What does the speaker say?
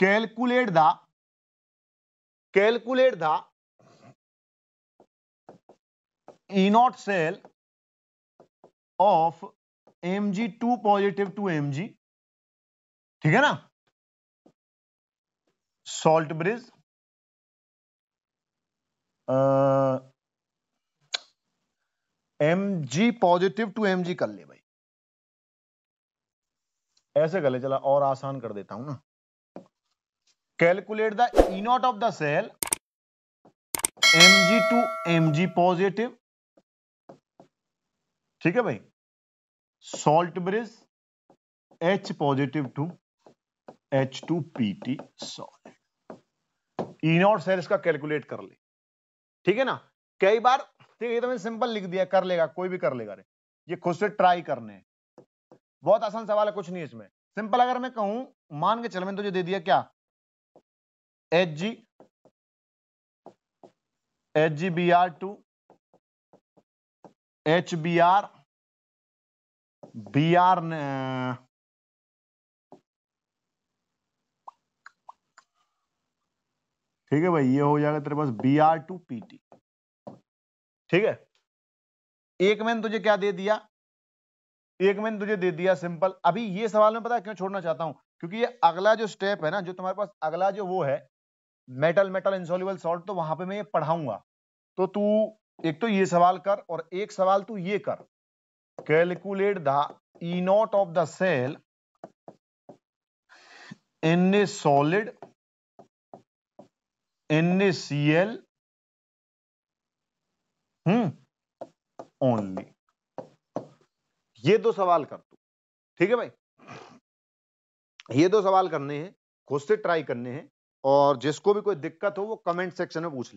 calculate the calculate the E naught cell of two positive two M G ठीक है ना salt bridge M G positive two M G कर ले भाई ऐसे कर ले चला और आसान कर देता हूं ना E naught of the cell M G two M G positive ठीक है भाई salt bridge H two P T salt E naught cell इसका कैलकुलेट कर ले ठीक है ना कई बार ठीक है तो मैंने सिंपल लिख दिया कर लेगा कोई भी कर लेगा रे ये खुद से ट्राई करने बहुत आसान सवाल है कुछ नहीं इसमें सिंपल अगर मैं कहूं मान के चल मैंने तुझे दे दिया क्या H G H G B R two H B R B R ठीक है भाई ये हो जाएगा तेरे पास B R two P T ठीक है एक मैंने तुझे क्या दे दिया एक मैंने तुझे दे दिया सिंपल अभी ये सवाल में पता क्यों छोड़ना चाहता हूं क्योंकि ये अगला जो स्टेप है ना जो तुम्हारे पास अगला जो वो है मेटल मेटल इंसोल्यूबल सॉल्ट तो वहां पे मैं ये पढ़ाऊंगा तो तू एक तो ये सवाल कर और एक सवाल तू ये कर calculate the E naught of the cell in a solid in a C L hmm only ये दो सवाल कर तू ठीक है भाई ये दो सवाल करने हैं खुद से ट्राई करने हैं और जिसको भी कोई दिक्कत हो वो कमेंट सेक्शन में पूछ ले